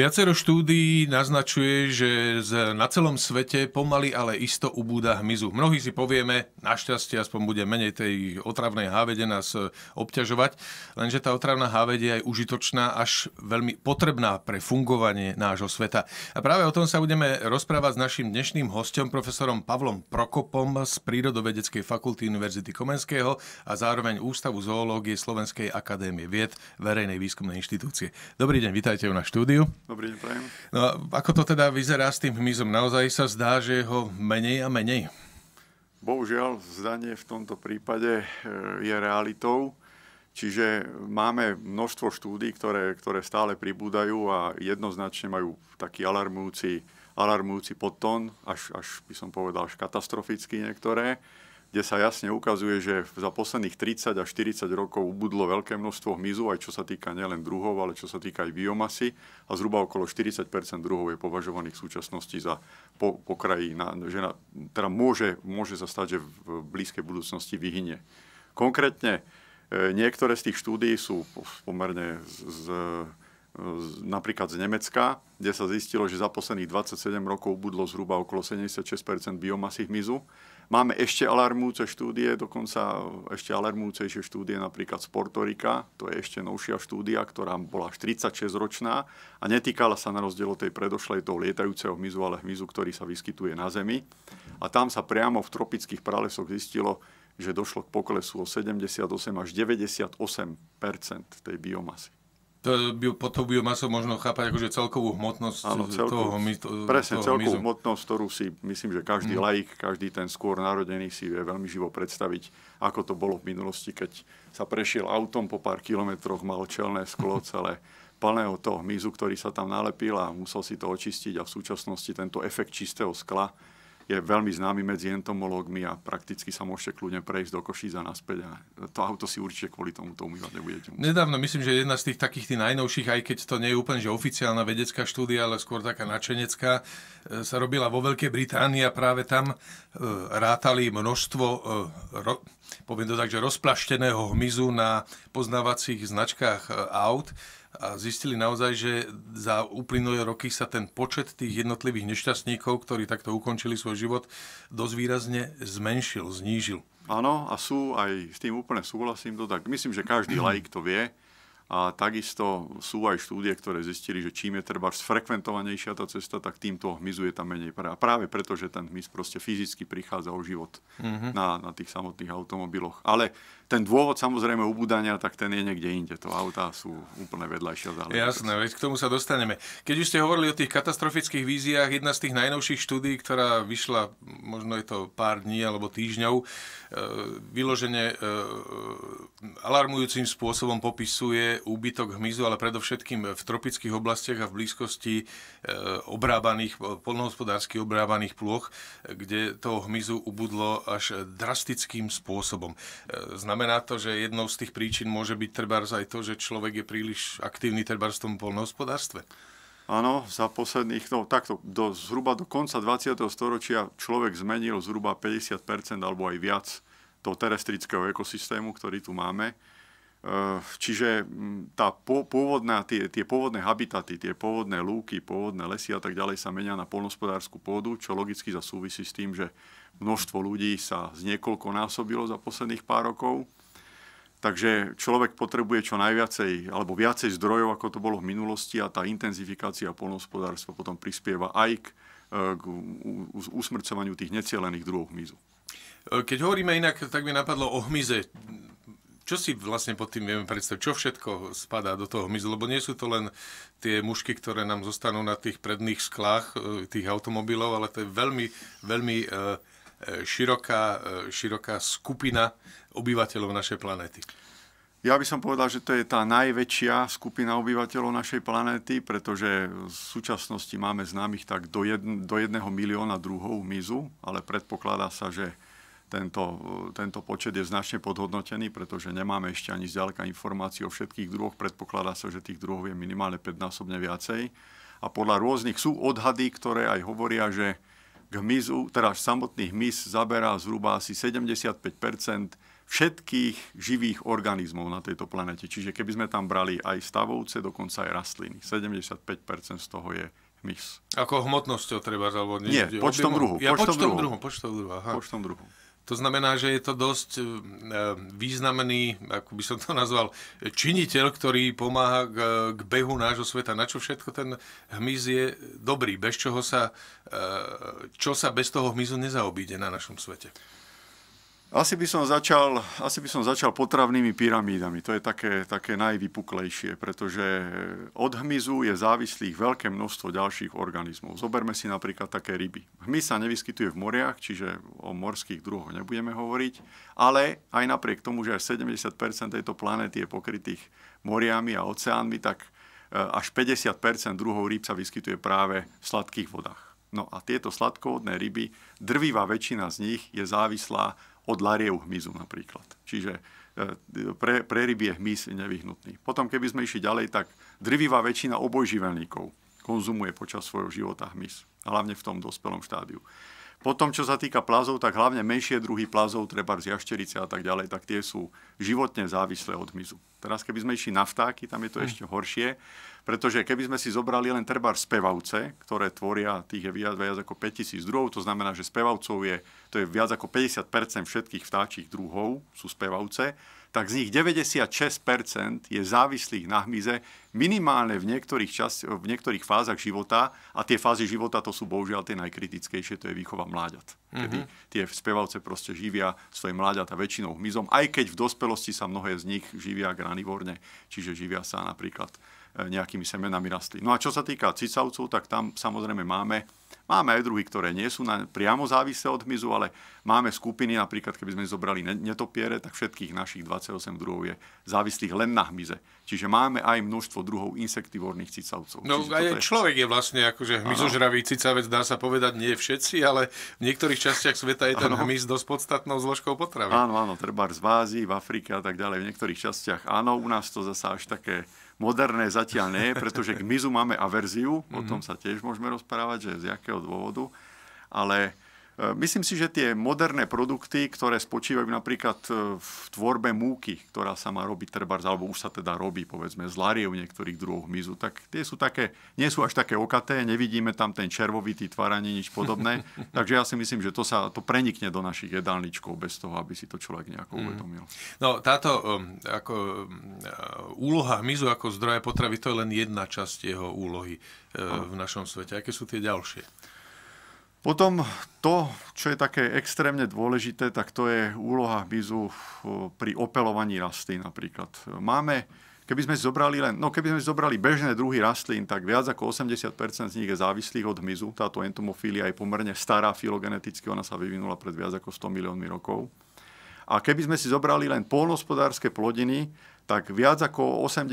Viacero štúdií naznačuje, že na celom svete pomaly, ale isto ubúda hmyzu. Mnohí si povieme, našťastie aspoň bude menej tej otravnej hávede nás e, obťažovať, lenže tá otravná hávede je aj užitočná až veľmi potrebná pre fungovanie nášho sveta. A práve o tom sa budeme rozprávať s našim dnešným hostom, profesorom Pavlom Prokopom z Prírodovedeckej fakulty Univerzity Komenského a zároveň Ústavu zoológie Slovenskej akadémie vied Verejnej výskumnej inštitúcie. Dobrý deň, vítajte u nás štúdiu. Dobrý deň, prajem. No, ako to teda vyzerá s tým hmyzom? Naozaj sa zdá, že je ho menej a menej? Bohužiaľ, zdanie v tomto prípade e, je realitou. Čiže máme množstvo štúdí, ktoré, ktoré stále pribúdajú a jednoznačne majú taký alarmujúci, alarmujúci podtón, až, až by som povedal, až katastrofický niektoré kde sa jasne ukazuje, že za posledných 30 až 40 rokov ubudlo veľké množstvo hmyzu, aj čo sa týka nielen druhov, ale čo sa týka aj biomasy a zhruba okolo 40 druhov je považovaných v súčasnosti za po, pokraji, na, že na, teda môže, môže sa stať, že v blízkej budúcnosti vyhynie. Konkrétne e, niektoré z tých štúdií sú pomerne z, z napríklad z Nemecka, kde sa zistilo, že za posledných 27 rokov ubudlo zhruba okolo 76 biomasy hmyzu Máme ešte alarmujúce štúdie, dokonca ešte alarmujúcejšie štúdie napríklad z Portorika, to je ešte novšia štúdia, ktorá bola až 36-ročná a netýkala sa na rozdiel od tej predošlej toho lietajúceho hmyzu, ale hmyzu, ktorý sa vyskytuje na Zemi. A tam sa priamo v tropických pralesoch zistilo, že došlo k poklesu o 78 až 98 tej biomasy bio, by tou možno chápať akože celkovú hmotnosť Áno, celkov, toho mizu. Presne, toho celkovú mizu. hmotnosť, ktorú si myslím, že každý mm. laik, každý ten skôr narodený si vie veľmi živo predstaviť, ako to bolo v minulosti, keď sa prešiel autom po pár kilometroch, mal čelné sklo celé plného toho mizu, ktorý sa tam nalepil a musel si to očistiť a v súčasnosti tento efekt čistého skla je veľmi známy medzi entomologmi a prakticky sa môžete kľudne prejsť do Košíc a naspäť a to auto si určite kvôli tomu to umývať nebudete musieť. Nedávno, myslím, že jedna z tých takých tých najnovších, aj keď to nie je úplne že oficiálna vedecká štúdia, ale skôr taká načenecká, e, sa robila vo Veľkej Británii a práve tam e, rátali množstvo e, ro, poviem to tak, že rozplašteného hmyzu na poznávacích značkách aut a zistili naozaj, že za uplynulé roky sa ten počet tých jednotlivých nešťastníkov, ktorí takto ukončili svoj život, dosť výrazne zmenšil, znížil. Áno, a sú aj s tým úplne súhlasím to tak. Myslím, že každý laik to vie, a takisto sú aj štúdie, ktoré zistili, že čím je treba sfrekventovanejšia tá cesta, tak týmto hmyzu je tam menej. A práve preto, že ten hmyz proste fyzicky prichádza o život mm-hmm. na, na tých samotných automobiloch. Ale ten dôvod samozrejme ubúdania, tak ten je niekde inde. To autá sú úplne vedľajšia záležitosť. Jasné, veď k tomu sa dostaneme. Keď už ste hovorili o tých katastrofických víziách, jedna z tých najnovších štúdí, ktorá vyšla, možno je to pár dní alebo týždňov, e, vyložene e, alarmujúcim spôsobom popisuje úbytok hmyzu, ale predovšetkým v tropických oblastiach a v blízkosti e, obrábaných, polnohospodársky obrábaných ploch, kde toho hmyzu ubudlo až drastickým spôsobom. E, znamená to, že jednou z tých príčin môže byť trebárs aj to, že človek je príliš aktívny trebárs v tom polnohospodárstve? Áno, za posledných, no takto, do, zhruba do konca 20. storočia človek zmenil zhruba 50% alebo aj viac toho terestrického ekosystému, ktorý tu máme. Eh, čiže mm, tá pôvodná, tie, tie pôvodné habitaty, tie pôvodné lúky, pôvodné lesy a tak ďalej sa menia na polnospodárskú pôdu, čo logicky súvisí s tým, že množstvo ľudí sa z niekoľko násobilo za posledných pár rokov. Takže človek potrebuje čo najviacej alebo viacej zdrojov, ako to bolo v minulosti a tá intenzifikácia polnospodárstva potom prispieva aj k, eh, k usmrcovaniu tých necielených druhov hmyzu. Eh, keď hovoríme inak, tak mi napadlo o hmyze čo si vlastne pod tým vieme predstaviť? Čo všetko spadá do toho hmyzu? Lebo nie sú to len tie mušky, ktoré nám zostanú na tých predných sklách e, tých automobilov, ale to je veľmi, veľmi e, e, široká, široká skupina obyvateľov našej planéty. Ja by som povedal, že to je tá najväčšia skupina obyvateľov našej planéty, pretože v súčasnosti máme známych tak do, jedn, do jedného milióna druhov Mizu, ale predpokladá sa, že tento, tento počet je značne podhodnotený, pretože nemáme ešte ani zďaleka informácií o všetkých druhoch. Predpokladá sa, že tých druhov je minimálne 5-násobne viacej. A podľa rôznych sú odhady, ktoré aj hovoria, že k hmyzu, teda samotných hmyz zaberá zhruba asi 75 všetkých živých organizmov na tejto planete. Čiže keby sme tam brali aj stavovce, dokonca aj rastliny. 75 z toho je hmyz. Ako hmotnosťou treba, alebo nie? Nie, počtom druhu. Ja počtom, počtom druhu. druhu, počtom druhu, aha. Počtom druhu. To znamená, že je to dosť e, významný, ako by som to nazval, činiteľ, ktorý pomáha k, behu nášho sveta. Na čo všetko ten hmyz je dobrý, bez čoho sa, e, čo sa bez toho hmyzu nezaobíde na našom svete. Asi by som začal, asi by som začal potravnými pyramídami. To je také, také najvypuklejšie, pretože od hmyzu je závislých veľké množstvo ďalších organizmov. Zoberme si napríklad také ryby. Hmyz sa nevyskytuje v moriach, čiže o morských druhoch nebudeme hovoriť, ale aj napriek tomu, že až 70 tejto planéty je pokrytých moriami a oceánmi, tak e, až 50 druhov rýb sa vyskytuje práve v sladkých vodách. No a tieto sladkovodné ryby, drvivá väčšina z nich je závislá od lariev hmyzu napríklad. Čiže e, pre, pre ryby je hmyz nevyhnutný. Potom, keby sme išli ďalej, tak drvivá väčšina obojživelníkov konzumuje počas svojho života hmyz. Hlavne v tom dospelom štádiu. Potom, čo sa týka plazov, tak hlavne menšie druhy plazov, treba z jašterice a tak ďalej, tak tie sú životne závislé od mizu. Teraz, keby sme išli na vtáky, tam je to hm. ešte horšie, pretože keby sme si zobrali len trebar spevavce, ktoré tvoria, tých je viac, viac ako 5000 druhov, to znamená, že spevavcov je, to je viac ako 50% všetkých vtáčich druhov sú spevavce, tak z nich 96% je závislých na hmyze minimálne v niektorých, čas, v niektorých fázach života a tie fázy života to sú bohužiaľ tie najkritickejšie, to je výchova mláďat. mm-hmm. tie spevavce proste živia svoje mláďata väčšinou hmyzom, aj keď v dospelosti sa mnohé z nich živia granivorne, čiže živia sa napríklad e, nejakými semenami rastlín. No a čo sa týka cicavcov, tak tam samozrejme máme Máme aj druhy, ktoré nie sú na, priamo závislé od hmyzu, ale máme skupiny, napríklad keby sme zobrali netopiere, tak všetkých našich 28 druhov je závislých len na hmyze. Čiže máme aj množstvo druhov insektivorných cicavcov. No aj je... človek je vlastne akože hmyzožravý cicavec, dá sa povedať, nie všetci, ale v niektorých častiach sveta je ten ano. hmyz dosť podstatnou zložkou potravy. Áno, áno, treba z Ázii, v Afrike a tak ďalej, v niektorých častiach áno, u nás to zasa až také moderné zatiaľ nie, pretože k mizu máme averziu, o tom mhm. sa tiež môžeme rozprávať, že nejakého dôvodu, ale Eh, myslím si, že tie moderné produkty, ktoré spočívajú napríklad eh, v tvorbe múky, ktorá sa má robiť trebárs, alebo už sa teda robí, povedzme, z lariev niektorých druhov Mizu, tak tie sú také, nie sú až také okaté, nevidíme tam ten červovitý tvar ani nič podobné. Takže ja si myslím, že to sa to prenikne do našich jedálničkov bez toho, aby si to človek nejako mhm. uvedomil. No táto um, ako, um, úloha Mizu ako zdroja potravy, to je len jedna časť jeho úlohy uh, v našom svete. Aké sú tie ďalšie? Potom to, čo je také extrémne dôležité, tak to je úloha bizu eh, pri opelovaní rastlín napríklad. Máme, keby sme zobrali len, no keby sme zobrali bežné druhy rastlín, tak viac ako 80% z nich je závislých od hmyzu. Táto entomofília je pomerne stará filogeneticky, ona sa vyvinula pred viac ako 100 miliónmi rokov. A keby sme si zobrali len polnospodárske plodiny, tak viac ako 80%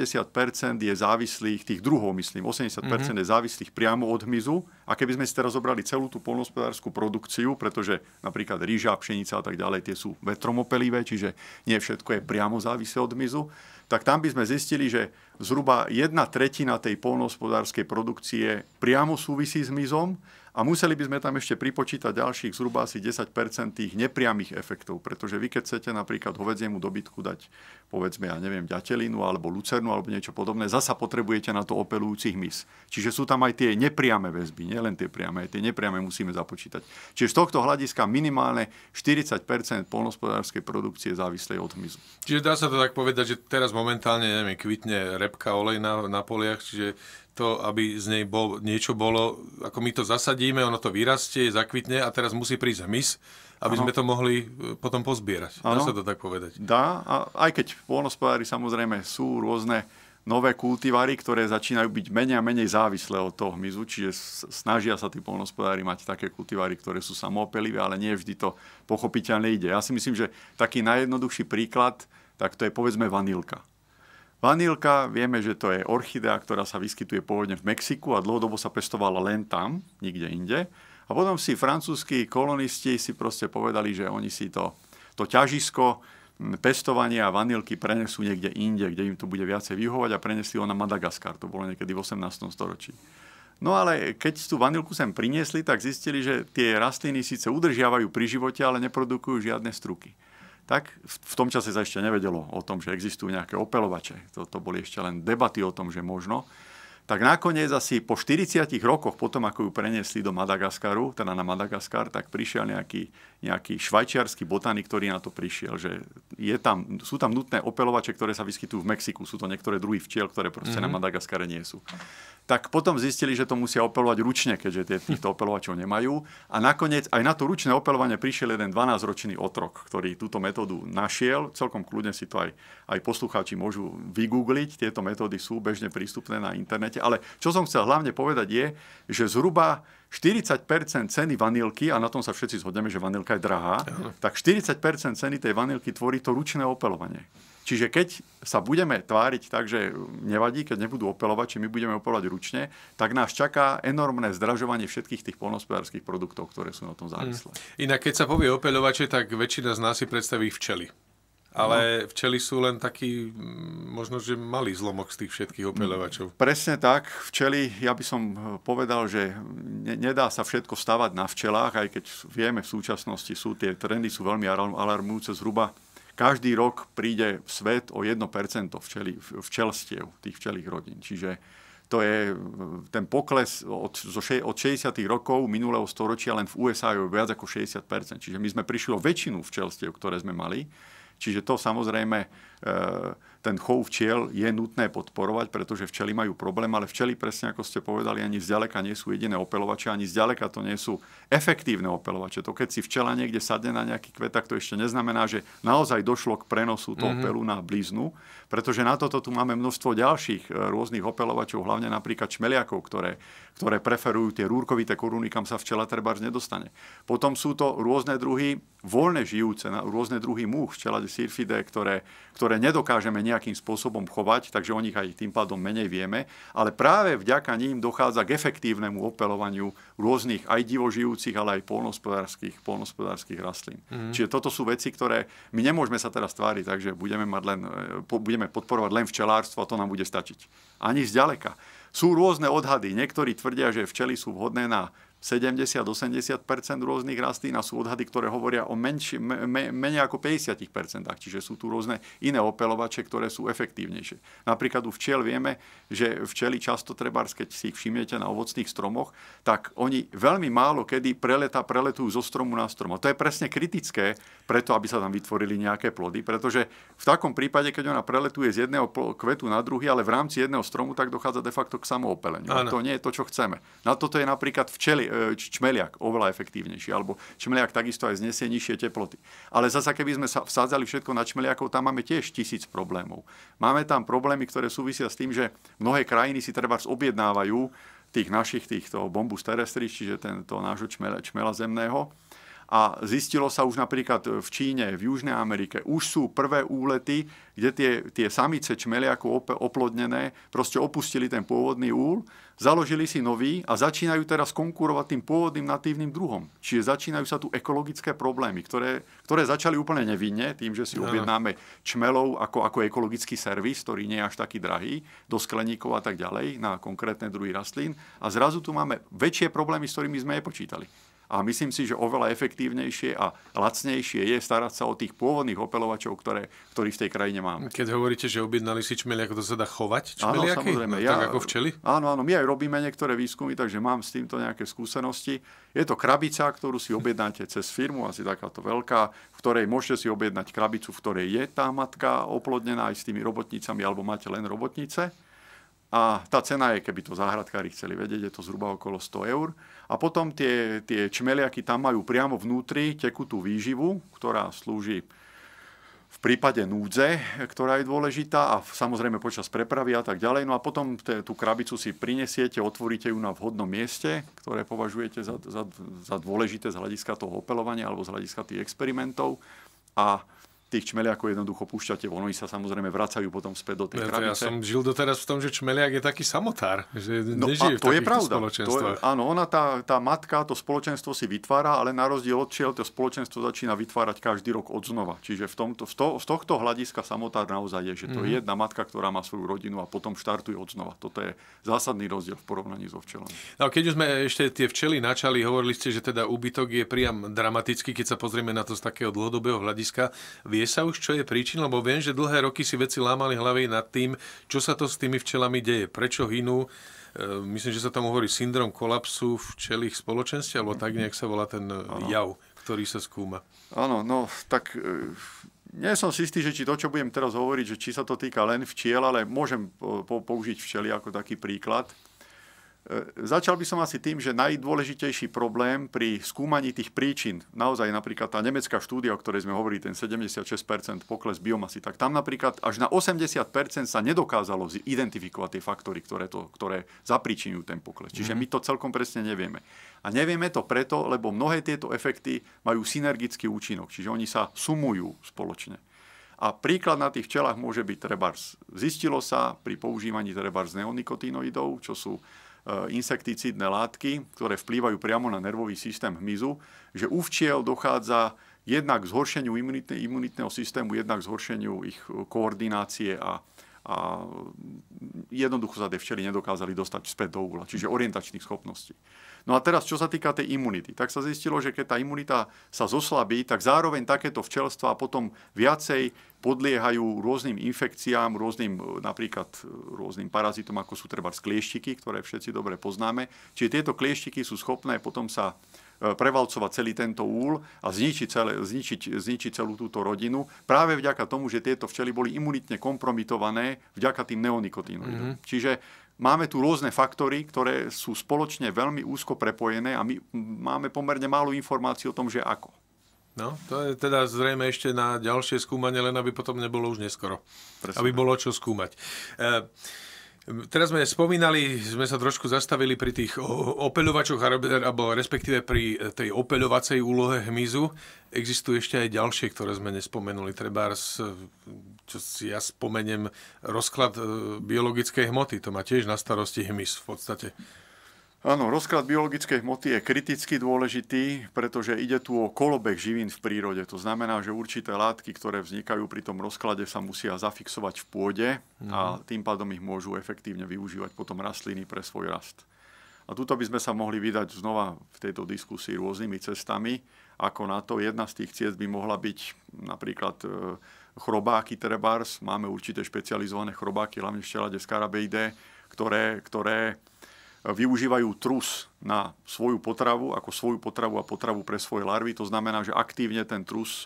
je závislých, tých druhov myslím, 80% mm-hmm. je závislých priamo od hmyzu. A keby sme si teraz zobrali celú tú polnospodárskú produkciu, pretože napríklad rýža, pšenica a tak ďalej, tie sú vetromopelivé, čiže nie všetko je priamo závislé od hmyzu, tak tam by sme zistili, že zhruba jedna tretina tej polnospodárskej produkcie priamo súvisí s hmyzom a museli by sme tam ešte pripočítať ďalších zhruba asi 10 tých nepriamých efektov, pretože vy keď chcete napríklad hovedziemu dobytku dať, povedzme, ja neviem, ďatelinu alebo lucernu alebo niečo podobné, zasa potrebujete na to opelujúcich mys. Čiže sú tam aj tie nepriame väzby, nielen tie priame, aj tie nepriame musíme započítať. Čiže z tohto hľadiska minimálne 40 polnospodárskej produkcie závislej od hmyzu. Čiže dá sa to tak povedať, že teraz momentálne, neviem, kvitne repka olej na, na poliach, čiže to, aby z nej bol, niečo bolo, ako my to zasadíme, ono to vyrastie, zakvitne a teraz musí prísť hmyz, aby ano. sme to mohli e, potom pozbierať. Ano. Dá sa to tak povedať? Dá, a aj keď polnospodári samozrejme sú rôzne nové kultivary, ktoré začínajú byť menej a menej závislé od toho hmyzu, čiže snažia sa tí polnospodári mať také kultivary, ktoré sú samopelivé, ale nie vždy to pochopiteľne ide. Ja si myslím, že taký najjednoduchší príklad, tak to je povedzme vanilka. Vanilka, vieme, že to je orchidea, ktorá sa vyskytuje pôvodne v Mexiku a dlhodobo sa pestovala len tam, nikde inde. A potom si francúzskí kolonisti si proste povedali, že oni si to, to ťažisko pestovania a vanilky prenesú niekde inde, kde im to bude viacej vyhovať a prenesli ho na Madagaskar. To bolo niekedy v 18. storočí. No ale keď tú vanilku sem priniesli, tak zistili, že tie rastliny síce udržiavajú pri živote, ale neprodukujú žiadne struky tak v tom čase sa ešte nevedelo o tom, že existujú nejaké opelovače. To boli ešte len debaty o tom, že možno. Tak nakoniec asi po 40 rokoch, potom ako ju preniesli do Madagaskaru, teda na Madagaskar, tak prišiel nejaký nejaký švajčiarsky botanik, ktorý na to prišiel, že je tam, sú tam nutné opelovače, ktoré sa vyskytujú v Mexiku, sú to niektoré druhy včiel, ktoré proste mm-hmm. na mhm. Madagaskare nie sú. Tak potom zistili, že to musia opelovať ručne, keďže týchto opelovačov nemajú. A nakoniec aj na to ručné opelovanie prišiel jeden 12-ročný otrok, ktorý túto metódu našiel. Celkom kľudne si to aj, aj poslucháči môžu vygoogliť. Tieto metódy sú bežne prístupné na internete. Ale čo som chcel hlavne povedať je, že zhruba 40% ceny vanilky, a na tom sa všetci zhodneme, že vanilka je drahá, Aha. tak 40% ceny tej vanilky tvorí to ručné opelovanie. Čiže keď sa budeme tváriť tak, že nevadí, keď nebudú opelovať, či my budeme opelovať ručne, tak nás čaká enormné zdražovanie všetkých tých polnospodárských produktov, ktoré sú na tom závislé. Hm. Inak keď sa povie opelovače, tak väčšina z nás si predstaví včely. Ale no. včely sú len taký, mm, možno, že malý zlomok z tých všetkých opeľovačov. Presne tak. Včely, ja by som e, povedal, že ne, nedá sa všetko stavať na včelách, aj keď vieme v súčasnosti sú tie trendy sú veľmi alarmujúce. Zhruba každý rok príde svet o 1% včeli, včelstiev, tých včelých rodín. Čiže to je e, ten pokles od, od 60. rokov minulého storočia len v USA je viac ako 60%. Čiže my sme prišli o väčšinu včelstiev, ktoré sme mali. Čiže to samozrejme Eh, ten chov včiel je nutné podporovať, pretože včely majú problém, ale včely, presne ako ste povedali, ani zďaleka nie sú jediné opelovače, ani zďaleka to nie sú efektívne opelovače. To keď si včela niekde sadne na nejaký kvet, tak to ešte neznamená, že naozaj došlo k prenosu toho mm-hmm. na bliznu. pretože na toto tu máme množstvo ďalších eh, rôznych opelovačov, hlavne napríklad čmeliakov, ktoré, ktoré preferujú tie rúrkovité koruny, kam sa včela treba nedostane. Potom sú to rôzne druhy voľne žijúce, rôzne druhy múch, včelade sirfide, ktoré, ktoré ktoré nedokážeme nejakým spôsobom chovať, takže o nich aj tým pádom menej vieme, ale práve vďaka ním dochádza k efektívnemu opelovaniu rôznych aj divožijúcich, ale aj polnospodárských, polnospodárských rastlín. Mm-hmm. Čiže toto sú veci, ktoré my nemôžeme sa teraz tváriť, takže budeme, mať len, budeme podporovať len včelárstvo a to nám bude stačiť. Ani zďaleka. Sú rôzne odhady. Niektorí tvrdia, že včely sú vhodné na 70-80 rôznych rastlín a sú odhady, ktoré hovoria o menši, me, menej ako 50 Čiže sú tu rôzne iné opelovače, ktoré sú efektívnejšie. Napríklad u včiel vieme, že včeli často treba, keď si ich všimnete na ovocných stromoch, tak oni veľmi málo kedy preleta preletujú zo stromu na strom. A to je presne kritické preto, aby sa tam vytvorili nejaké plody, pretože v takom prípade, keď ona preletuje z jedného kvetu na druhý, ale v rámci jedného stromu, tak dochádza de facto k samoopeleniu. A to nie je to, čo chceme. Na toto je napríklad včely. E, čmeliak oveľa efektívnejší, alebo čmeliak takisto aj znesie nižšie teploty. Ale zasa, keby sme sa vsádzali všetko na čmeliakov, tam máme tiež tisíc problémov. Máme tam problémy, ktoré súvisia s tým, že mnohé krajiny si treba objednávajú tých našich, týchto bombus z terestri, čiže tento nášho čmela, čmela zemného, a zistilo sa už napríklad v Číne, v Južnej Amerike, už sú prvé úlety, kde tie, tie samice op- oplodnené proste opustili ten pôvodný úl, založili si nový a začínajú teraz konkurovať tým pôvodným natívnym druhom. Čiže začínajú sa tu ekologické problémy, ktoré, ktoré začali úplne nevinne tým, že si objednáme čmelov ako, ako ekologický servis, ktorý nie je až taký drahý, do skleníkov a tak ďalej na konkrétne druhy rastlín. A zrazu tu máme väčšie problémy, s ktorými sme nepočítali. A myslím si, že oveľa efektívnejšie a lacnejšie je starať sa o tých pôvodných opelovačov, ktoré, ktorých v tej krajine máme. Keď hovoríte, že objednali si ako to sa dá chovať čmeliaky? Áno, samozrejme. No, ja, tak ako včeli? Áno, áno. My aj robíme niektoré výskumy, takže mám s týmto nejaké skúsenosti. Je to krabica, ktorú si objednáte cez firmu, asi takáto veľká, v ktorej môžete si objednať krabicu, v ktorej je tá matka oplodnená aj s tými robotnicami, alebo máte len robotnice a tá cena je, keby to záhradkári chceli vedieť, je to zhruba okolo 100 eur. A potom tie, tie čmeliaky tam majú priamo vnútri tekutú výživu, ktorá slúži v prípade núdze, ktorá je dôležitá a samozrejme počas prepravy a tak ďalej. No a potom te, tú krabicu si prinesiete, otvoríte ju na vhodnom mieste, ktoré považujete za, za, za dôležité z hľadiska toho opelovania alebo z hľadiska tých experimentov a tých čmeliakov jednoducho púšťate Oni sa samozrejme vracajú potom späť do tej krabice. Ja som žil doteraz v tom, že čmeliak je taký samotár, že no, nežije a to v je pravda. To je, áno, ona, tá, tá matka, to spoločenstvo si vytvára, ale na rozdiel od čiel, to spoločenstvo začína vytvárať každý rok od znova. Čiže v tomto, v to, z tohto hľadiska samotár naozaj je, že to mm. je mhm. jedna matka, ktorá má svoju rodinu a potom štartuje od znova. Toto je zásadný rozdiel v porovnaní so včelami. No, keď už sme ešte tie včely načali, hovorili ste, že teda úbytok je priam dramatický, keď sa pozrieme na to z takého dlhodobého hľadiska Vie sa už, čo je príčina? Lebo viem, že dlhé roky si veci lámali hlavy nad tým, čo sa to s tými včelami deje, prečo hynú. E, myslím, že sa tam hovorí syndrom kolapsu včelých spoločenstiev, alebo tak nejak sa volá ten e, jav, ktorý sa skúma. Áno, no tak e, nie som si istý, že či to, čo budem teraz hovoriť, že či sa to týka len včiel, ale môžem použiť včely ako taký príklad. E, začal by som asi tým, že najdôležitejší problém pri skúmaní tých príčin, naozaj napríklad tá nemecká štúdia, o ktorej sme hovorili, ten 76% pokles biomasy, tak tam napríklad až na 80% sa nedokázalo identifikovať tie faktory, ktoré, to, ktoré zapríčinujú ten pokles. Čiže mhm. my to celkom presne nevieme. A nevieme to preto, lebo mnohé tieto efekty majú synergický účinok, čiže oni sa sumujú spoločne. A príklad na tých včelách môže byť trebárs. Zistilo sa pri používaní trebárs neonikotinoidov, čo sú Eh, insekticídne látky, ktoré vplývajú priamo na nervový systém hmyzu, že u včiel dochádza jednak k zhoršeniu imunitného systému, jednak k zhoršeniu ich eh, koordinácie a, a jednoducho sa tie včely nedokázali dostať späť do úla, čiže orientačných schopností. No a teraz, čo sa týka tej imunity, tak sa zistilo, že keď tá imunita sa zoslabí, tak zároveň takéto včelstva potom viacej podliehajú rôznym infekciám, rôznym, e, napríklad e, rôznym parazitom, ako sú treba sklieštiky, ktoré všetci dobre poznáme. Čiže tieto klieštiky sú schopné potom sa E, prevalcovať celý tento úl a zničiť, celé, zničiť, zničiť celú túto rodinu práve vďaka tomu, že tieto včely boli imunitne kompromitované vďaka tým neonikotinoidom. Mm-hmm. Čiže máme tu rôzne faktory, ktoré sú spoločne veľmi úzko prepojené a my máme pomerne málo informácií o tom, že ako. No, to je teda zrejme ešte na ďalšie skúmanie, len aby potom nebolo už neskoro. Presne. Aby bolo čo skúmať. E- Teraz sme spomínali, sme sa trošku zastavili pri tých opeľovačoch, alebo respektíve pri e, tej opeľovacej úlohe hmyzu. Existujú ešte aj ďalšie, ktoré sme nespomenuli. Treba, e, čo si ja spomeniem, rozklad e, biologickej hmoty. To má tiež na starosti hmyz v podstate. Áno, rozklad biologickej hmoty je kriticky dôležitý, pretože ide tu o kolobek živín v prírode. To znamená, že určité látky, ktoré vznikajú pri tom rozklade, sa musia zafixovať v pôde a mhm. tým pádom ich môžu efektívne využívať potom rastliny pre svoj rast. A tuto by sme sa mohli vydať znova v tejto diskusii rôznymi cestami, ako na to. Jedna z tých ciest by mohla byť napríklad e, chrobáky Terebars. Máme určité špecializované chrobáky, hlavne v šelade skarabeide, ktoré, ktoré využívajú trus na svoju potravu, ako svoju potravu a potravu pre svoje larvy. To znamená, že aktívne ten trus e,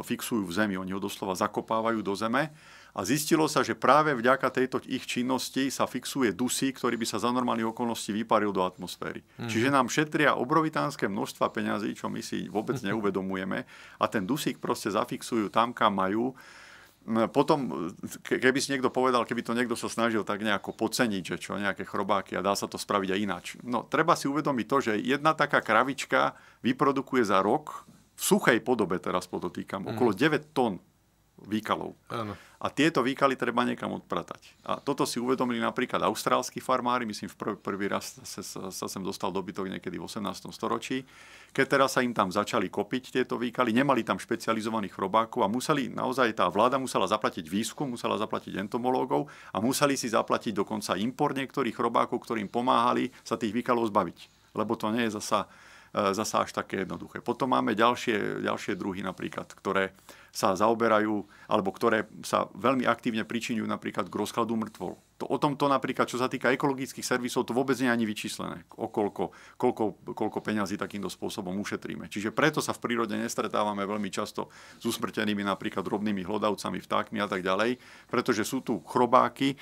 fixujú v zemi. Oni ho doslova zakopávajú do zeme. A zistilo sa, že práve vďaka tejto ich činnosti sa fixuje dusí, ktorý by sa za normálnych okolností vyparil do atmosféry. Mm. Čiže nám šetria obrovitánske množstva peňazí, čo my si vôbec neuvedomujeme. A ten dusík proste zafixujú tam, kam majú No, potom, keby si niekto povedal, keby to niekto sa snažil tak nejako poceniť, že čo, nejaké chrobáky a dá sa to spraviť aj ináč. No, treba si uvedomiť to, že jedna taká kravička vyprodukuje za rok v suchej podobe teraz podotýkam, mm. okolo 9 mhm. tón výkalov. Áno. A tieto výkaly treba niekam odpratať. A toto si uvedomili napríklad austrálsky farmári, myslím, v prv, prvý raz sa, sa, sa sem dostal dobytok niekedy v 18. storočí, keď teraz sa im tam začali kopiť tieto výkaly, nemali tam špecializovaných robákov a museli, naozaj tá vláda musela zaplatiť výskum, musela zaplatiť entomológov a museli si zaplatiť dokonca import niektorých robákov, ktorým pomáhali sa tých výkalov zbaviť. Lebo to nie je zasa E, zasa až také jednoduché. Potom máme ďalšie, ďalšie druhy napríklad, ktoré sa zaoberajú, alebo ktoré sa veľmi aktívne pričinujú napríklad k rozkladu mŕtvol. To, o tomto napríklad, čo sa týka ekologických servisov, to vôbec nie je ani vyčíslené, o koľko, koľko, koľko peňazí takýmto spôsobom ušetríme. Čiže preto sa v prírode nestretávame veľmi často s usmrtenými napríklad drobnými hlodavcami, vtákmi a tak ďalej, pretože sú tu chrobáky,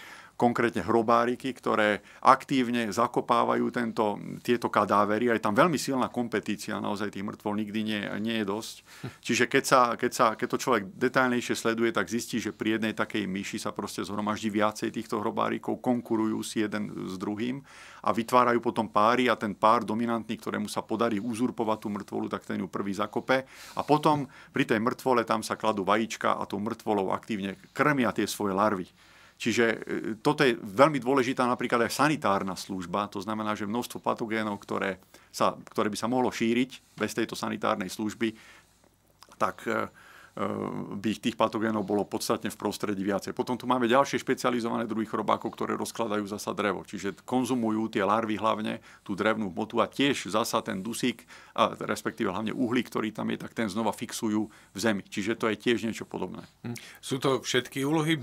konkrétne hrobáriky, ktoré aktívne zakopávajú tento, tieto kadávery je tam veľmi silná kompetícia, naozaj tých mŕtvol nikdy nie, nie je dosť. Čiže keď, sa, keď, sa, keď to človek detailnejšie sleduje, tak zistí, že pri jednej takej myši sa proste zhromaždí viacej týchto hrobárikov, konkurujú si jeden s druhým a vytvárajú potom páry a ten pár dominantný, ktorému sa podarí uzurpovať tú mŕtvolu, tak ten ju prvý zakope a potom pri tej mŕtvole tam sa kladú vajíčka a tou mŕtvolou aktívne krmia tie svoje larvy. Čiže e, toto je veľmi dôležitá napríklad aj sanitárna služba, to znamená, že množstvo patogénov, ktoré, sa, ktoré by sa mohlo šíriť bez tejto sanitárnej služby, tak e, E, by ich tých patogénov bolo podstatne v prostredí viacej. Potom tu máme ďalšie špecializované druhy chorobákov, ktoré rozkladajú zasa drevo. Čiže konzumujú tie larvy hlavne tú drevnú hmotu a tiež zasa ten dusík, a respektíve hlavne uhlík, ktorý tam je, tak ten znova fixujú v zemi. Čiže to je tiež niečo podobné. Hm. Sú to všetky úlohy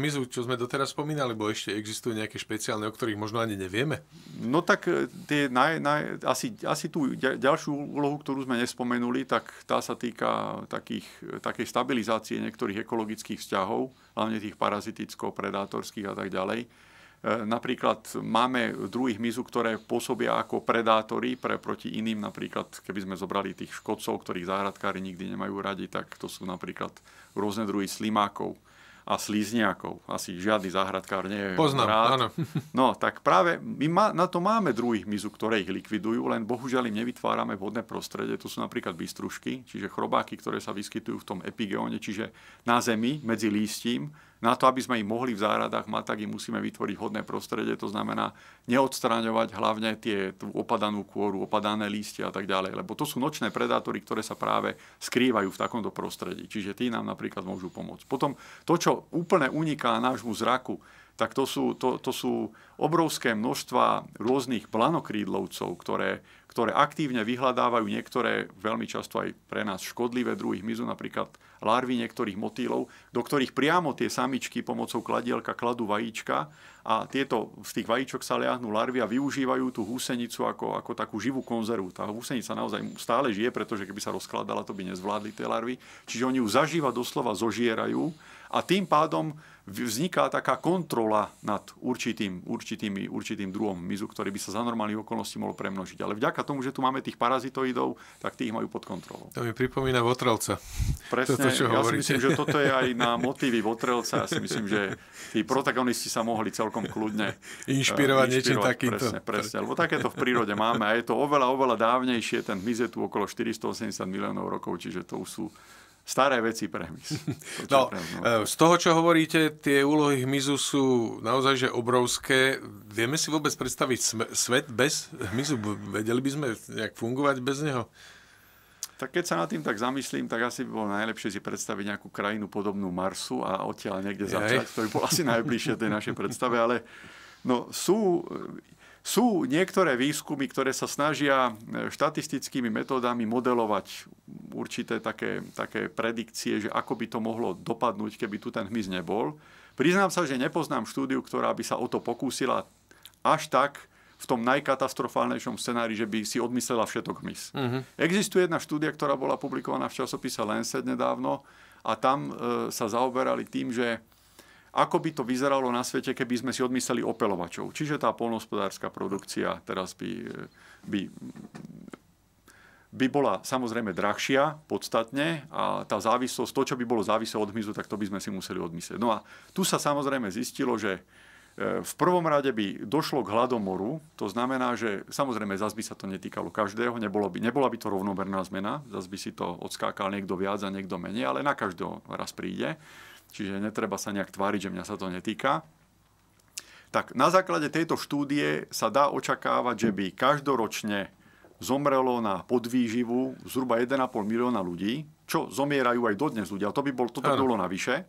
hmyzu, čo sme doteraz spomínali, bo ešte existujú nejaké špeciálne, o ktorých možno ani nevieme? No tak e, tie naj, naj, asi, asi tú ďalšiu úlohu, ktorú sme nespomenuli, tak tá sa týka takých e, takej stabilizácie niektorých ekologických vzťahov, hlavne tých paraziticko-predátorských a tak ďalej. E, napríklad máme druhých mizu, ktoré pôsobia ako predátory pre proti iným. Napríklad, keby sme zobrali tých škodcov, ktorých záhradkári nikdy nemajú radi, tak to sú napríklad rôzne druhy slimákov, a slízniakov. Asi žiadny záhradkár nie je Poznám, rád. áno. No, tak práve my ma, na to máme druhých mizu, ktoré ich likvidujú, len bohužiaľ im nevytvárame vhodné prostredie. To sú napríklad bystrušky, čiže chrobáky, ktoré sa vyskytujú v tom epigeóne, čiže na zemi medzi lístím, na to, aby sme ich mohli v záradách mať, tak im musíme vytvoriť hodné prostredie, to znamená neodstraňovať hlavne tie, tú opadanú kôru, opadané lístie a tak ďalej, lebo to sú nočné predátory, ktoré sa práve skrývajú v takomto prostredí, čiže tí nám napríklad môžu pomôcť. Potom to, čo úplne uniká nášmu zraku, tak to sú, to, to sú obrovské množstva rôznych planokrídlovcov, ktoré, ktoré aktívne vyhľadávajú niektoré veľmi často aj pre nás škodlivé druhy hmyzu, napríklad larvy niektorých motýlov, do ktorých priamo tie samičky pomocou kladielka kladú vajíčka a tieto z tých vajíčok sa liahnú larvy a využívajú tú húsenicu ako, ako takú živú konzervu. Tá húsenica naozaj stále žije, pretože keby sa rozkladala, to by nezvládli tie larvy. Čiže oni ju zažíva doslova zožierajú a tým pádom vzniká taká kontrola nad určitým, určitým, určitým druhom mizu, ktorý by sa za normálnych okolností mohol premnožiť. Ale vďaka tomu, že tu máme tých parazitoidov, tak tých majú pod kontrolou. To mi pripomína votrelca. Presne, toto, čo ja hovoríte. si myslím, že toto je aj na motívy votrelca. Ja si myslím, že tí protagonisti sa mohli celkom kľudne inšpirovať, eh, niečím takýmto. Presne, presne, lebo takéto v prírode máme a je to oveľa, oveľa dávnejšie. Ten miz je tu okolo 480 miliónov rokov, čiže to už sú staré veci pre hmyz. no, no. E, z toho, čo hovoríte, tie úlohy hmyzu sú naozaj že obrovské. Vieme si vôbec predstaviť svet bez hmyzu? Vedeli by sme nejak fungovať bez neho? Tak keď sa nad tým tak zamyslím, tak asi by bolo najlepšie si predstaviť nejakú krajinu podobnú Marsu a odtiaľ niekde Jej. začať. To by bolo asi najbližšie tej našej predstave, ale no sú sú niektoré výskumy, ktoré sa snažia e, štatistickými metódami modelovať určité také, také predikcie, že ako by to mohlo dopadnúť, keby tu ten hmyz nebol. Priznám sa, že nepoznám štúdiu, ktorá by sa o to pokúsila až tak v tom najkatastrofálnejšom scenári, že by si odmyslela všetok hmyz. Uh-huh. Existuje jedna štúdia, ktorá bola publikovaná v časopise Lancet nedávno a tam e, sa zaoberali tým, že ako by to vyzeralo na svete, keby sme si odmysleli opelovačov. Čiže tá polnohospodárska produkcia teraz by, by by bola samozrejme drahšia podstatne a tá závislosť, to, čo by bolo závislé od hmyzu, tak to by sme si museli odmyslieť. No a tu sa samozrejme zistilo, že e, v prvom rade by došlo k hladomoru, to znamená, že samozrejme zase by sa to netýkalo každého, nebolo by, nebola by to rovnomerná zmena, zase by si to odskákal niekto viac a niekto menej, ale na každého raz príde. Čiže netreba sa nejak tváriť, že mňa sa to netýka. Tak na základe tejto štúdie sa dá očakávať, že by každoročne zomrelo na podvýživu zhruba 1,5 milióna ľudí, čo zomierajú aj dodnes ľudia. To by bol, toto ano. bolo navyše.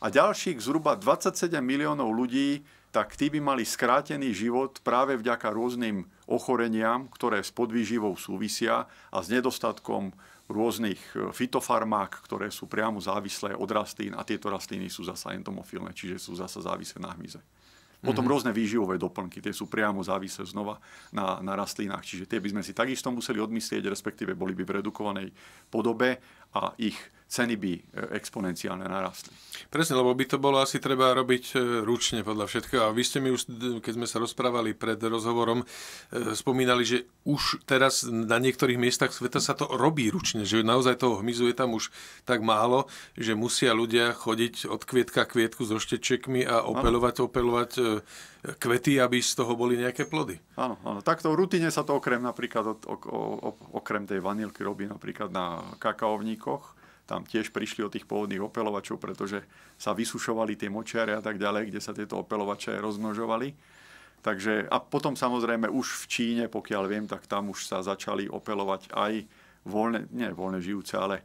A ďalších zhruba 27 miliónov ľudí, tak tí by mali skrátený život práve vďaka rôznym ochoreniam, ktoré s podvýživou súvisia a s nedostatkom rôznych e, fitofarmák, ktoré sú priamo závislé od rastlín a tieto rastliny sú zasa entomofilné, čiže sú zasa závislé na hmyze. Potom mm-hmm. rôzne výživové doplnky, tie sú priamo závislé znova na, na rastlinách. Čiže tie by sme si takisto museli odmyslieť, respektíve boli by v redukovanej podobe a ich ceny by e, exponenciálne narastli. Presne, lebo by to bolo asi treba robiť e, ručne podľa všetkého. A vy ste mi už, keď sme sa rozprávali pred rozhovorom, e, spomínali, že už teraz na niektorých miestach sveta sa to robí ručne, že naozaj toho hmyzu je tam už tak málo, že musia ľudia chodiť od kvietka k kvietku so štečekmi a opelovať, ano. opelovať kvety, aby z toho boli nejaké plody. Áno, áno. Takto v rutine sa to okrem napríklad okrem tej vanilky robí napríklad na kakaovníkoch tam tiež prišli od tých pôvodných opelovačov, pretože sa vysušovali tie močiare a tak ďalej, kde sa tieto opelovače rozmnožovali. Takže, a potom samozrejme už v Číne, pokiaľ viem, tak tam už sa začali opelovať aj voľne, nie voľne žijúce, ale e,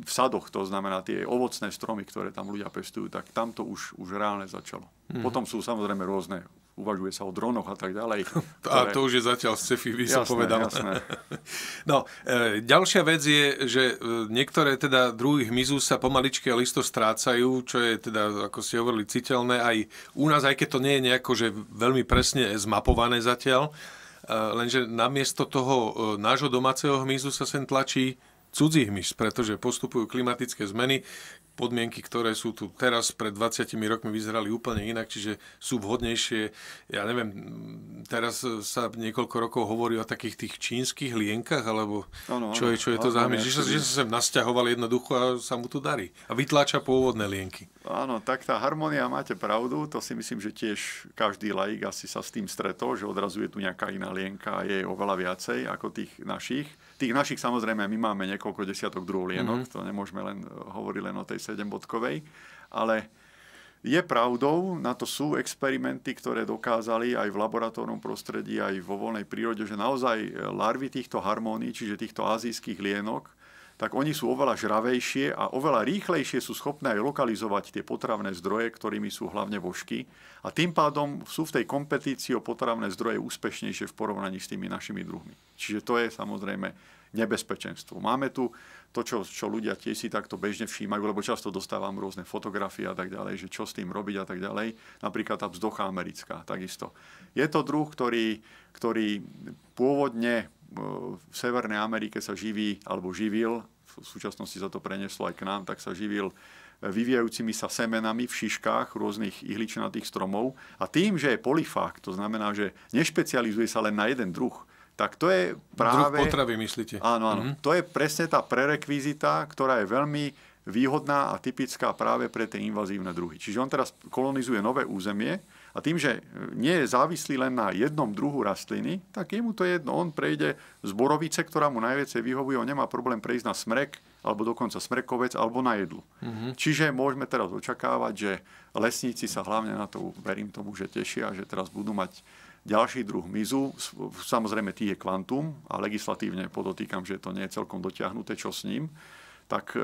v sadoch, to znamená tie ovocné stromy, ktoré tam ľudia pestujú, tak tam to už, už reálne začalo. Mm-hmm. Potom sú samozrejme rôzne uvažuje sa o dronoch a tak ďalej. Ktoré... A to už je zatiaľ z CEFI vysopovedané. Jasné, Jasné. No, e, ďalšia vec je, že e, niektoré teda druhy hmyzu sa pomaličky a listo strácajú, čo je teda, ako ste hovorili, citeľné aj u nás, aj keď to nie je nejako, že veľmi presne zmapované zatiaľ, e, lenže namiesto toho e, nášho domáceho hmyzu sa sem tlačí cudzí hmyz, pretože postupujú klimatické zmeny, podmienky, ktoré sú tu teraz pred 20 rokmi vyzerali úplne inak, čiže sú vhodnejšie. Ja neviem, teraz sa niekoľko rokov hovorí o takých tých čínskych lienkach, alebo ano, čo, je, čo je to ano, za že, akože- že sa sem nasťahoval jednoducho a sa mu to darí. A vytláča pôvodné lienky. Áno, tak tá harmonia, máte pravdu, to si myslím, že tiež každý laik asi sa s tým stretol, že odrazu je tu nejaká iná lienka a je oveľa viacej ako tých našich. Tých našich samozrejme my máme niekoľko desiatok druhov lienok, mm-hmm. to nemôžeme len eh, hovoriť len o tej sedembodkovej, ale je pravdou, na to sú experimenty, ktoré dokázali aj v laboratórnom prostredí, aj vo voľnej prírode, že naozaj eh, larvy týchto harmónií, čiže týchto azijských lienok, tak oni sú oveľa žravejšie a oveľa rýchlejšie sú schopné aj lokalizovať tie potravné zdroje, ktorými sú hlavne vožky. A tým pádom sú v tej kompetícii o potravné zdroje úspešnejšie v porovnaní s tými našimi druhmi. Čiže to je samozrejme nebezpečenstvo. Máme tu to, čo, čo ľudia tie si takto bežne všímajú, lebo často dostávam rôzne fotografie a tak ďalej, že čo s tým robiť a tak ďalej. Napríklad tá vzdocha americká, takisto. Je to druh, ktorý, ktorý pôvodne v Severnej Amerike sa živí, alebo živil, v súčasnosti sa to preneslo aj k nám, tak sa živil vyvíjajúcimi sa semenami v šiškách rôznych ihličnatých stromov. A tým, že je polifák, to znamená, že nešpecializuje sa len na jeden druh, tak to je práve... Druh potravy, myslíte? Áno, áno. Mm-hmm. To je presne tá prerekvizita, ktorá je veľmi výhodná a typická práve pre tie invazívne druhy. Čiže on teraz kolonizuje nové územie, a tým, že e, nie je závislý len na jednom druhu rastliny, tak jemu to jedno. On prejde z borovice, ktorá mu najviac vyhovuje, on nemá problém prejsť na smrek, alebo dokonca smrekovec, alebo na jedlu. Mm-hmm. Čiže môžeme teraz očakávať, že lesníci sa hlavne na to, verím tomu, že tešia, že teraz budú mať ďalší druh mizu. Samozrejme, tý je kvantum a legislatívne podotýkam, že to nie je celkom dotiahnuté, čo s ním. Tak e,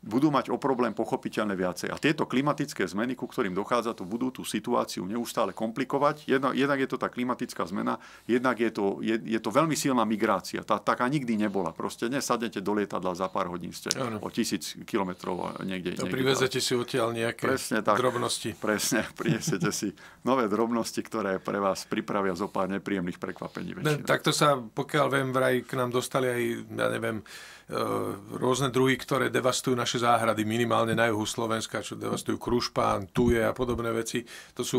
budú mať o problém pochopiteľne viacej. A tieto klimatické zmeny, ku ktorým dochádza, to budú tú situáciu neustále komplikovať. Jednak, jednak je to tá klimatická zmena, jednak je to, je, je to veľmi silná migrácia. Tá, taká nikdy nebola. Proste nesadnete do lietadla za pár hodín ste ano. o tisíc kilometrov niekde. To privezete si odtiaľ nejaké presne tak, drobnosti. Presne, prinesete si nové drobnosti, ktoré pre vás pripravia zo pár nepríjemných prekvapení. Tak Takto sa, pokiaľ viem, vraj k nám dostali aj, ja neviem, e, rôzne druhy, ktoré devastujú naše naše záhrady minimálne na juhu Slovenska, čo devastujú krušpán, tuje a podobné veci. To sú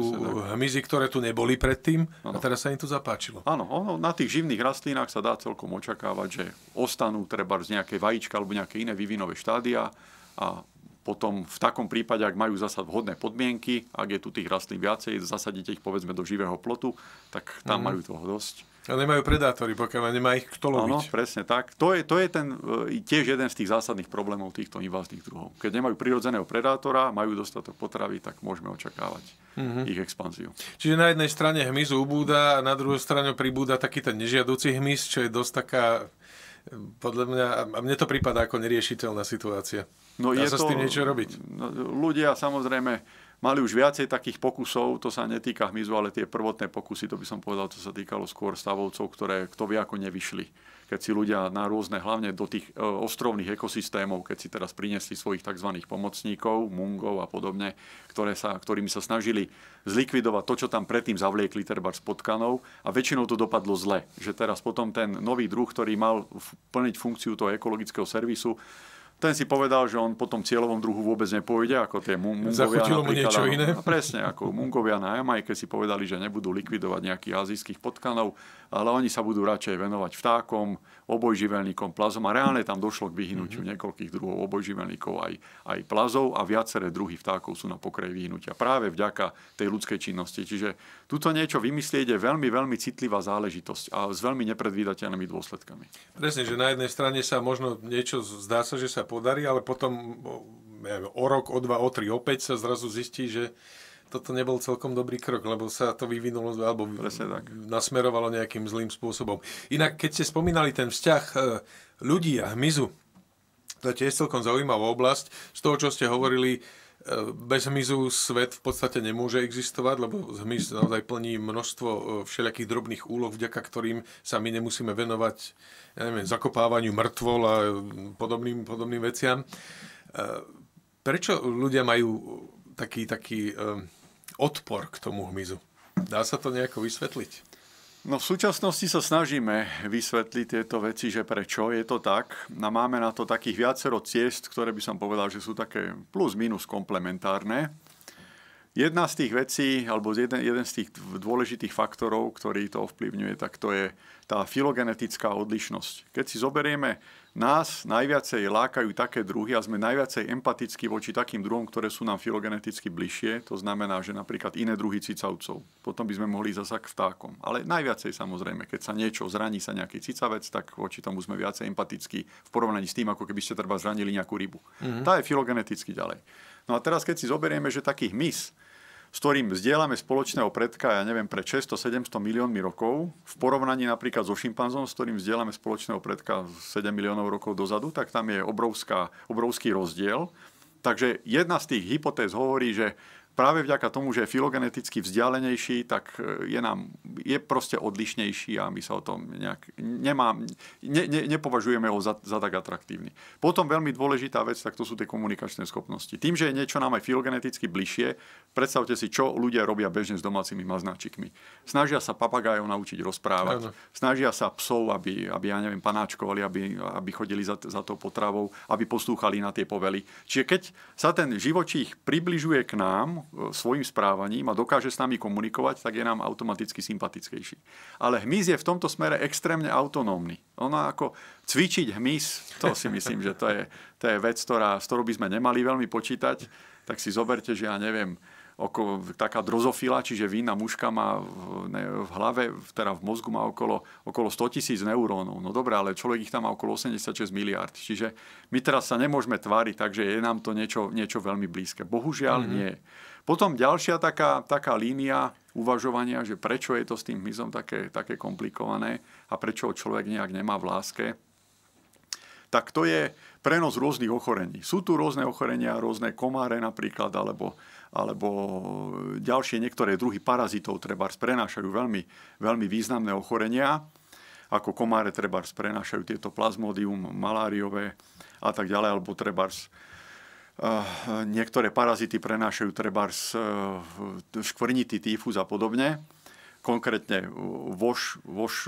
hmyzy, ktoré tu neboli predtým ano. a teraz sa im to zapáčilo. Áno, na tých živných rastlinách sa dá celkom očakávať, že ostanú treba z nejaké vajíčka alebo nejaké iné vyvinové štádia a potom v takom prípade, ak majú zasa vhodné podmienky, ak je tu tých rastlín viacej, zasadíte ich povedzme do živého plotu, tak tam mm. majú toho dosť a nemajú predátory, pokiaľ nemá ich kto loviť. Áno, presne tak. To je, to je ten, e, tiež jeden z tých zásadných problémov týchto invazných druhov. Keď nemajú prirodzeného predátora, majú dostatok potravy, tak môžeme očakávať mm-hmm. ich expanziu. Čiže na jednej strane hmyz ubúda a na druhej strane pribúda taký ten nežiaducí hmyz, čo je dosť taká e, podľa mňa, a mne to prípada ako neriešiteľná situácia. No Dá je sa to, s tým niečo robiť? No, ľudia samozrejme Mali už viacej takých pokusov, to sa netýka hmyzu, ale tie prvotné pokusy, to by som povedal, to sa týkalo skôr stavovcov, ktoré kto vie ako nevyšli. Keď si ľudia na rôzne, hlavne do tých e, ostrovných ekosystémov, keď si teraz priniesli svojich tzv. pomocníkov, mungov a podobne, ktoré sa, ktorými sa snažili zlikvidovať to, čo tam predtým zavliekli, treba s potkanou a väčšinou to dopadlo zle. Že teraz potom ten nový druh, ktorý mal plniť funkciu toho ekologického servisu, ten si povedal, že on po tom cieľovom druhu vôbec nepôjde, ako tie mungovia. Zachutilo mu niečo iné? No, presne, ako mungovia na Jamajke si povedali, že nebudú likvidovať nejakých azijských potkanov, ale oni sa budú radšej venovať vtákom, obojživelníkom, plazom a reálne tam došlo k vyhnutiu mm-hmm. niekoľkých druhov obojživelníkov aj, aj plazov a viaceré druhy vtákov sú na pokraji vyhnutia práve vďaka tej ľudskej činnosti. Čiže tuto niečo vymyslieť je veľmi, veľmi citlivá záležitosť a s veľmi nepredvídateľnými dôsledkami. Presne, že na jednej strane sa možno niečo zdá sa, že sa podarí, ale potom o rok, o dva, o tri opäť sa zrazu zistí, že toto nebol celkom dobrý krok, lebo sa to vyvinulo alebo tak. nasmerovalo nejakým zlým spôsobom. Inak, keď ste spomínali ten vzťah e, ľudí a hmyzu, to je tiež celkom zaujímavá oblasť. Z toho, čo ste hovorili, e, bez hmyzu svet v podstate nemôže existovať, lebo hmyz naozaj plní množstvo e, všelijakých drobných úloh, vďaka ktorým sa my nemusíme venovať ja neviem, zakopávaniu mŕtvol a podobným, podobným veciam. Prečo ľudia majú taký, taký odpor k tomu hmyzu. Dá sa to nejako vysvetliť? No v súčasnosti sa snažíme vysvetliť tieto veci, že prečo je to tak. A máme na to takých viacero ciest, ktoré by som povedal, že sú také plus minus komplementárne. Jedna z tých vecí, alebo jeden, jeden z tých dôležitých faktorov, ktorý to ovplyvňuje, tak to je tá filogenetická odlišnosť. Keď si zoberieme nás najviacej lákajú také druhy a sme najviacej empatickí voči takým druhom, ktoré sú nám filogeneticky bližšie. To znamená, že napríklad iné druhy cicavcov. Potom by sme mohli zasa k vtákom. Ale najviacej samozrejme, keď sa niečo zraní sa nejaký cicavec, tak voči tomu sme viacej empatickí v porovnaní s tým, ako keby ste treba zranili nejakú rybu. Mm-hmm. Tá je filogeneticky ďalej. No a teraz, keď si zoberieme, že takých mys s ktorým vzdielame spoločného predka, ja neviem, pre 600-700 miliónmi rokov, v porovnaní napríklad so šimpanzom, s ktorým vzdielame spoločného predka 7 miliónov rokov dozadu, tak tam je obrovská, obrovský rozdiel. Takže jedna z tých hypotéz hovorí, že práve vďaka tomu, že je filogeneticky vzdialenejší, tak e, je, nám, je proste odlišnejší a my sa o tom nejak nemá, ne, ne, nepovažujeme ho za, za tak atraktívny. Potom veľmi dôležitá vec, tak to sú tie komunikačné schopnosti. Tým, že je niečo nám aj filogeneticky bližšie, predstavte si, čo ľudia robia bežne s domácimi maznáčikmi. Snažia sa papagájov naučiť rozprávať, ano. snažia sa psov, aby, aby ja neviem, panáčkovali, aby, aby chodili za, za tou potravou, aby poslúchali na tie povely. Čiže keď sa ten živočích približuje k nám, svojim správaním a dokáže s nami komunikovať, tak je nám automaticky sympatickejší. Ale hmyz je v tomto smere extrémne autonómny. Ona ako cvičiť hmyz, to si myslím, že to je, to je vec, ktorá, s ktorou by sme nemali veľmi počítať, tak si zoberte, že ja neviem, oko, taká drozofila, čiže vína mužka má ne, v hlave, teda v mozgu má okolo, okolo 100 tisíc neurónov. No dobré, ale človek ich tam má okolo 86 miliard. Čiže my teraz sa nemôžeme tváriť, takže je nám to niečo, niečo veľmi blízke. Bohužiaľ mm-hmm. nie. Potom ďalšia taká, taká línia uvažovania, že prečo je to s tým hmyzom také, také komplikované a prečo ho človek nejak nemá v láske tak to je prenos rôznych ochorení. Sú tu rôzne ochorenia, rôzne komáre napríklad, alebo, alebo ďalšie niektoré druhy parazitov treba prenášajú veľmi, veľmi významné ochorenia, ako komáre treba prenášajú tieto plazmodium, maláriové a tak ďalej, alebo treba eh, niektoré parazity prenášajú treba eh, škvrnitý týfus a podobne konkrétne eh, voš, voš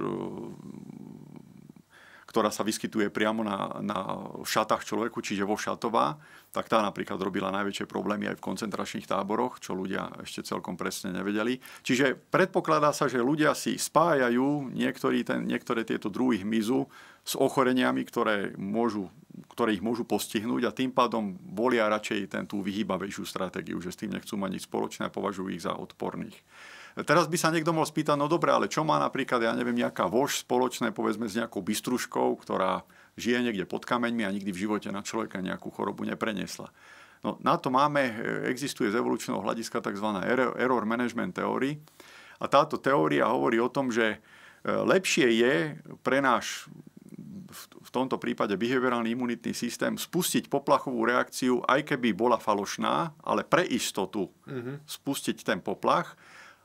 ktorá sa vyskytuje priamo na, na šatách človeku, čiže vo šatová, tak tá napríklad robila najväčšie problémy aj v koncentračných táboroch, čo ľudia ešte celkom presne nevedeli. Čiže predpokladá sa, že ľudia si spájajú ten, niektoré tieto druhy hmyzu s ochoreniami, ktoré, môžu, ktoré ich môžu postihnúť a tým pádom volia radšej ten, tú vyhýbavejšiu stratégiu, že s tým nechcú mať nič spoločné a považujú ich za odporných. Teraz by sa niekto mohol spýtať, no dobre, ale čo má napríklad, ja neviem, nejaká vož spoločné, povedzme, s nejakou bystruškou, ktorá žije niekde pod kameňmi a nikdy v živote na človeka nejakú chorobu nepreniesla. No, na to máme, e, existuje z evolučného hľadiska tzv. error management teórii. A táto teória hovorí o tom, že e, lepšie je pre náš v tomto prípade behaviorálny imunitný systém spustiť poplachovú reakciu, aj keby bola falošná, ale pre istotu mm-hmm. spustiť ten poplach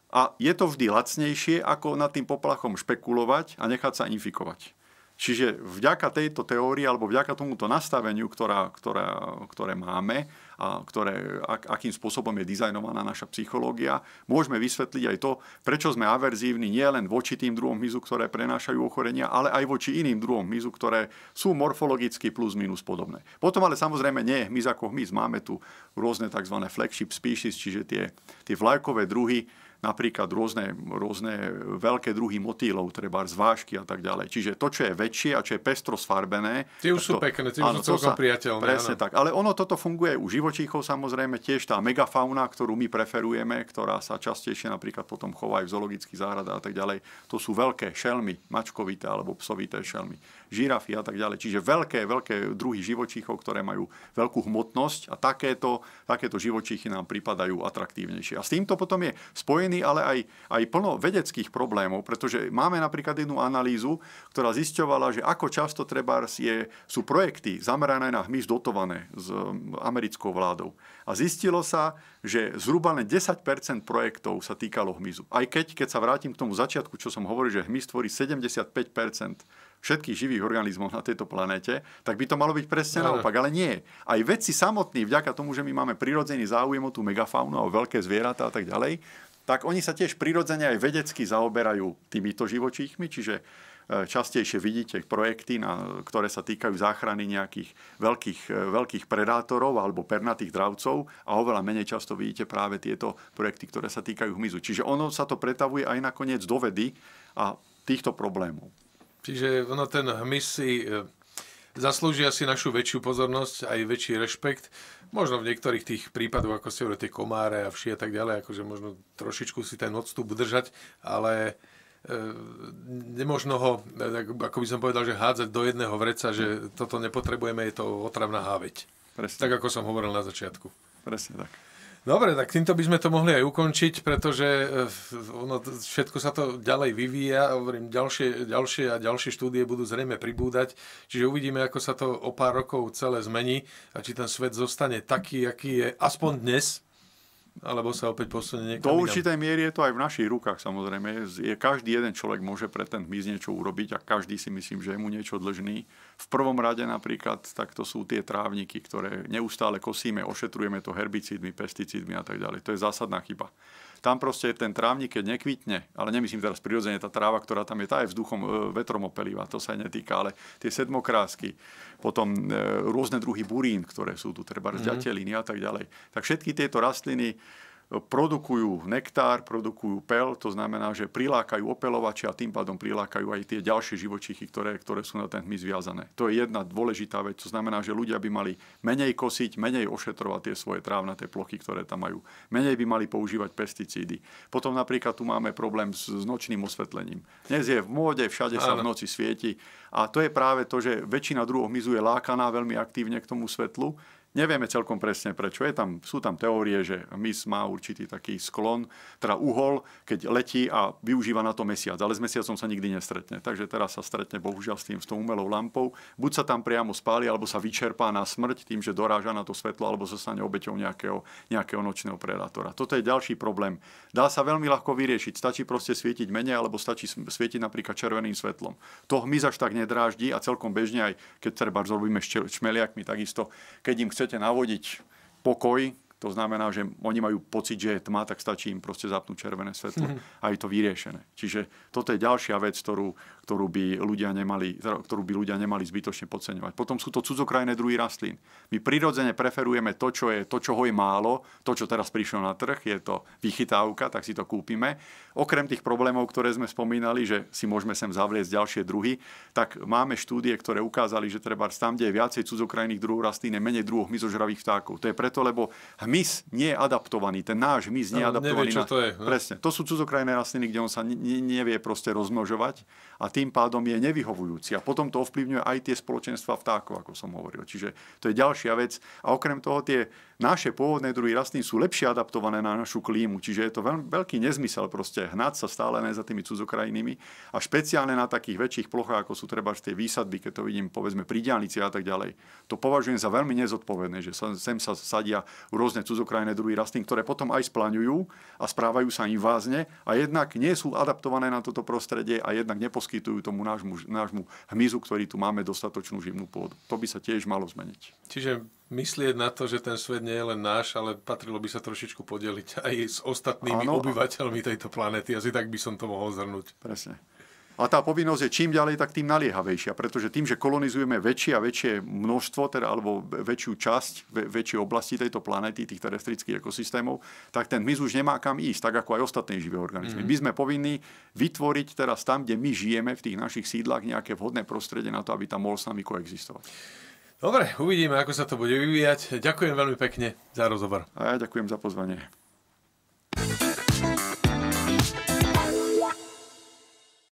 a je to vždy lacnejšie, ako nad tým poplachom špekulovať a nechať sa infikovať. Čiže vďaka tejto teórii alebo vďaka tomuto nastaveniu, ktorá, ktorá, ktoré máme a ktoré, ak, akým spôsobom je dizajnovaná naša psychológia, môžeme vysvetliť aj to, prečo sme averzívni nielen voči tým druhom mizu, ktoré prenášajú ochorenia, ale aj voči iným druhom mizu, ktoré sú morfologicky plus minus podobné. Potom ale samozrejme nie je hmyz ako hmyz. Máme tu rôzne tzv. flagship species, čiže tie, tie vlajkové druhy, napríklad rôzne, rôzne veľké druhy motýlov, treba zvážky a tak ďalej. Čiže to, čo je väčšie a čo je pestro sfarbené... Tie už sú to, pekné, tie áno, sú celkom priateľné. Presne áno. tak. Ale ono toto funguje u živočíchov samozrejme, tiež tá megafauna, ktorú my preferujeme, ktorá sa častejšie napríklad potom chová aj v zoologických záhradách a tak ďalej, to sú veľké šelmy, mačkovité alebo psovité šelmy žirafy a tak ďalej. Čiže veľké, veľké druhy živočíchov, ktoré majú veľkú hmotnosť a takéto, takéto živočíchy nám pripadajú atraktívnejšie. A s týmto potom je spojený ale aj, aj plno vedeckých problémov, pretože máme napríklad jednu analýzu, ktorá zisťovala, že ako často treba je, sú projekty zamerané na hmyz dotované s americkou vládou. A zistilo sa, že zhruba len 10 projektov sa týkalo hmyzu. Aj keď, keď sa vrátim k tomu začiatku, čo som hovoril, že hmyz tvorí 75 všetkých živých organizmov na tejto planéte, tak by to malo byť presne naopak. Ale nie. Aj vedci samotní, vďaka tomu, že my máme prirodzený záujem o tú megafaunu, o veľké zvieratá a tak ďalej, tak oni sa tiež prirodzene aj vedecky zaoberajú týmito živočíchmi, čiže E, častejšie vidíte projekty, na, ktoré sa týkajú záchrany nejakých veľkých, e, veľkých predátorov alebo pernatých dravcov a oveľa menej často vidíte práve tieto projekty, ktoré sa týkajú hmyzu. Čiže ono sa to pretavuje aj nakoniec do vedy a týchto problémov. Čiže ono ten hmyz si e, zaslúžia asi našu väčšiu pozornosť, aj väčší rešpekt. Možno v niektorých tých prípadoch, ako ste hovorili, tie komáre a vši a tak ďalej, akože možno trošičku si ten odstup držať, ale Ehm, nemožno ho, ako by som povedal, že hádzať do jedného vreca, že toto nepotrebujeme, je to otravná háveť. Presne. Tak, ako som hovoril na začiatku. Presne tak. Dobre, tak týmto by sme to mohli aj ukončiť, pretože e, ono, všetko sa to ďalej vyvíja. Hovorím, ďalšie, ďalšie a ďalšie štúdie budú zrejme pribúdať, čiže uvidíme, ako sa to o pár rokov celé zmení a či ten svet zostane taký, aký je aspoň dnes, alebo sa opäť posunie niekam Do určitej miery je to aj v našich rukách samozrejme. Je, každý jeden človek môže pre ten hmyz niečo urobiť a každý si myslím, že je mu niečo dlžný. V prvom rade napríklad tak to sú tie trávniky, ktoré neustále kosíme, ošetrujeme to herbicídmi, pesticídmi a tak ďalej. To je zásadná chyba. Tam proste ten trávnik, keď nekvitne, ale nemyslím teraz prirodzene, tá tráva, ktorá tam je, tá je vzduchom e, vetrom opelivá, to sa aj netýka, ale tie sedmokrásky, potom e, rôzne druhy burín, ktoré sú tu, treba mm-hmm. a tak ďalej. Tak všetky tieto rastliny produkujú nektár, produkujú pel, to znamená, že prilákajú opelovače a tým pádom prilákajú aj tie ďalšie živočichy, ktoré, ktoré sú na ten hmyz viazané. To je jedna dôležitá vec, to znamená, že ľudia by mali menej kosiť, menej ošetrovať tie svoje trávnaté plochy, ktoré tam majú. Menej by mali používať pesticídy. Potom napríklad tu máme problém s, s nočným osvetlením. Dnes je v móde, všade sa v noci svieti a to je práve to, že väčšina druhov hmyzu je lákaná veľmi aktívne k tomu svetlu Nevieme celkom presne prečo. Je tam, sú tam teórie, že mys má určitý taký sklon, teda uhol, keď letí a využíva na to mesiac. Ale s mesiacom sa nikdy nestretne. Takže teraz sa stretne bohužiaľ s tým, s tou umelou lampou. Buď sa tam priamo spáli, alebo sa vyčerpá na smrť tým, že doráža na to svetlo, alebo sa stane obeťou nejakého, nejakého nočného predátora. Toto je ďalší problém. Dá sa veľmi ľahko vyriešiť. Stačí proste svietiť menej, alebo stačí svietiť napríklad červeným svetlom. To hmyz až tak nedráždi a celkom bežne aj keď treba robíme šmeliakmi, takisto keď im chce chcete navodiť pokoj, to znamená, že oni majú pocit, že je tma, tak stačí im proste zapnúť červené svetlo mm-hmm. a je to vyriešené. Čiže toto je ďalšia vec, ktorú, ktorú, by ľudia nemali, ktorú by ľudia nemali zbytočne podceňovať. Potom sú to cudzokrajné druhy rastlín. My prirodzene preferujeme to, čo je, to, čoho je málo, to, čo teraz prišlo na trh, je to vychytávka, tak si to kúpime. Okrem tých problémov, ktoré sme spomínali, že si môžeme sem zavrieť ďalšie druhy, tak máme štúdie, ktoré ukázali, že treba tam, kde je viacej cudzokrajných druhov rastlín, je menej druhov mizožravých vtákov. To je preto, lebo hmyz nie je adaptovaný, ten náš hmyz nie je adaptovaný. Nevie, čo to je. Ne? No. Presne. To sú cudzokrajné rastliny, kde on sa nevie proste rozmnožovať a tým pádom je nevyhovujúci. A potom to ovplyvňuje aj tie spoločenstva vtákov, ako som hovoril. Čiže to je ďalšia vec. A okrem toho tie naše pôvodné druhy rastlín sú lepšie adaptované na našu klímu. Čiže je to veľ, veľký nezmysel proste hnať sa stále ne za tými cudzokrajinými. A špeciálne na takých väčších plochách, ako sú treba tie výsadby, keď to vidím povedzme pri a tak ďalej. To považujem za veľmi nezodpovedné, že sem sa sadia rôzne vlastne cudzokrajné druhy rastlín, ktoré potom aj splaňujú a správajú sa im vážne, a jednak nie sú adaptované na toto prostredie a jednak neposkytujú tomu nášmu, nášmu hmyzu, ktorý tu máme, dostatočnú živnú pôdu. To by sa tiež malo zmeniť. Čiže myslieť na to, že ten svet nie je len náš, ale patrilo by sa trošičku podeliť aj s ostatnými ano, obyvateľmi tejto planéty. Asi tak by som to mohol zhrnúť. Presne. A tá povinnosť je čím ďalej, tak tým naliehavejšia, pretože tým, že kolonizujeme väčšie a väčšie množstvo, teda, alebo väčšiu časť, väčšie oblasti tejto planety, tých terestrických ekosystémov, tak ten hmyz už nemá kam ísť, tak ako aj ostatné živé organizmy. Mm-hmm. My sme povinní vytvoriť teraz tam, kde my žijeme, v tých našich sídlach, nejaké vhodné prostredie na to, aby tam mohol s nami koexistovať. Dobre, uvidíme, ako sa to bude vyvíjať. Ďakujem veľmi pekne za rozhovor. A ja ďakujem za pozvanie. thank you